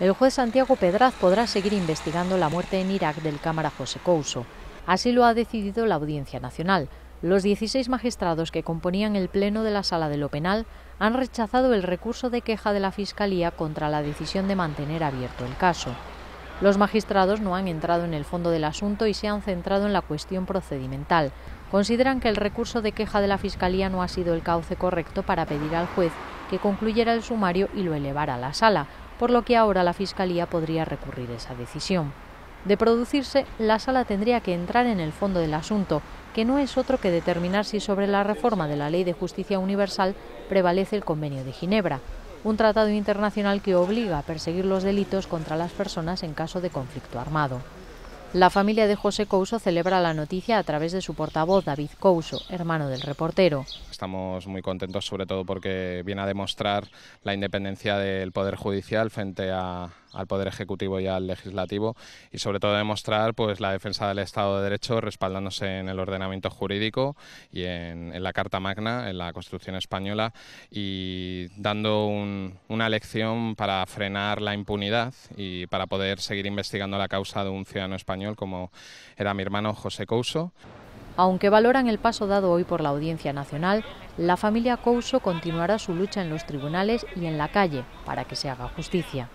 El juez Santiago Pedraz podrá seguir investigando la muerte en Irak del cámara José Couso. Así lo ha decidido la Audiencia Nacional. Los 16 magistrados que componían el Pleno de la Sala de lo Penal han rechazado el recurso de queja de la Fiscalía contra la decisión de mantener abierto el caso. Los magistrados no han entrado en el fondo del asunto y se han centrado en la cuestión procedimental. Consideran que el recurso de queja de la Fiscalía no ha sido el cauce correcto para pedir al juez que concluyera el sumario y lo elevara a la sala, por lo que ahora la Fiscalía podría recurrir esa decisión. De producirse, la sala tendría que entrar en el fondo del asunto, que no es otro que determinar si sobre la reforma de la Ley de Justicia Universal prevalece el Convenio de Ginebra, un tratado internacional que obliga a perseguir los delitos contra las personas en caso de conflicto armado. La familia de José Couso celebra la noticia a través de su portavoz, David Couso, hermano del reportero. Estamos muy contentos sobre todo porque viene a demostrar la independencia del Poder Judicial frente a, al Poder Ejecutivo y al Legislativo y sobre todo demostrar pues, la defensa del Estado de Derecho respaldándose en el ordenamiento jurídico y en, la Carta Magna, en la Constitución Española y dando una lección para frenar la impunidad y para poder seguir investigando la causa de un ciudadano español como era mi hermano José Couso. Aunque valoran el paso dado hoy por la Audiencia Nacional, la familia Couso continuará su lucha en los tribunales y en la calle para que se haga justicia.